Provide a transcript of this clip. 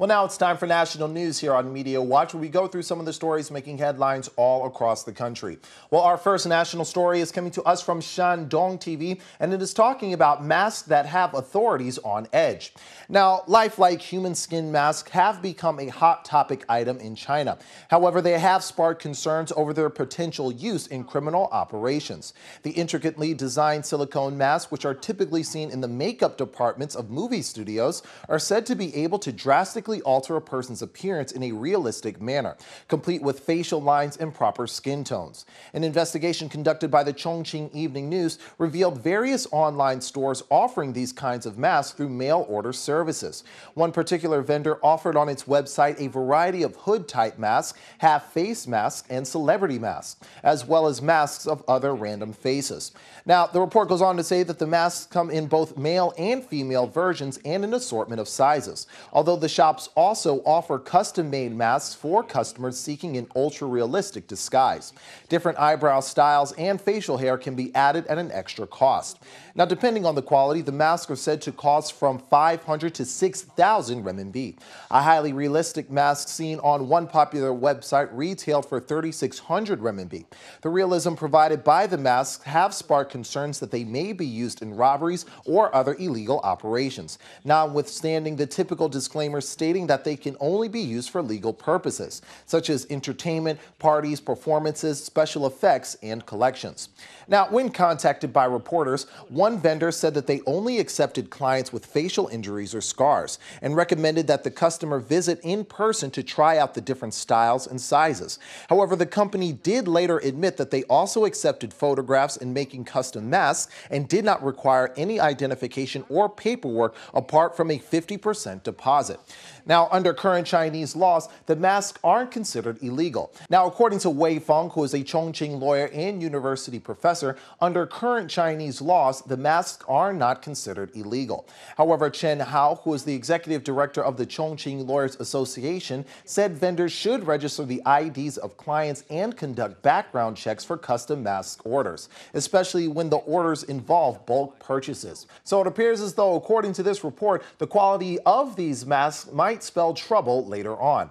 Well, now it's time for national news here on Media Watch, where we go through some of the stories making headlines all across the country. Well, our first national story is coming to us from Shandong TV, and it is talking about masks that have authorities on edge. Now, lifelike human skin masks have become a hot topic item in China. However, they have sparked concerns over their potential use in criminal operations. The intricately designed silicone masks, which are typically seen in the makeup departments of movie studios, are said to be able to drastically physically alter a person's appearance in a realistic manner, complete with facial lines and proper skin tones. An investigation conducted by the Chongqing Evening News revealed various online stores offering these kinds of masks through mail order services. One particular vendor offered on its website a variety of hood type masks, half face masks, and celebrity masks, as well as masks of other random faces. Now, the report goes on to say that the masks come in both male and female versions and an assortment of sizes. Although the shop's shops also offer custom-made masks for customers seeking an ultra-realistic disguise. Different eyebrow styles and facial hair can be added at an extra cost. Now, depending on the quality, the masks are said to cost from 500 to 6,000 renminbi. A highly realistic mask seen on one popular website retailed for 3,600 renminbi. The realism provided by the masks have sparked concerns that they may be used in robberies or other illegal operations. Notwithstanding the typical disclaimer stated stating that they can only be used for legal purposes, such as entertainment, parties, performances, special effects, and collections. Now, when contacted by reporters, one vendor said that they only accepted clients with facial injuries or scars and recommended that the customer visit in person to try out the different styles and sizes. However, the company did later admit that they also accepted photographs in making custom masks and did not require any identification or paperwork apart from a 50% deposit. Now, under current Chinese laws, the masks aren't considered illegal. Now, according to Wei Feng, who is a Chongqing lawyer and university professor, under current Chinese laws, the masks are not considered illegal. However, Chen Hao, who is the executive director of the Chongqing Lawyers Association, said vendors should register the IDs of clients and conduct background checks for custom mask orders, especially when the orders involve bulk purchases. So it appears as though, according to this report, the quality of these masks might might spell trouble later on.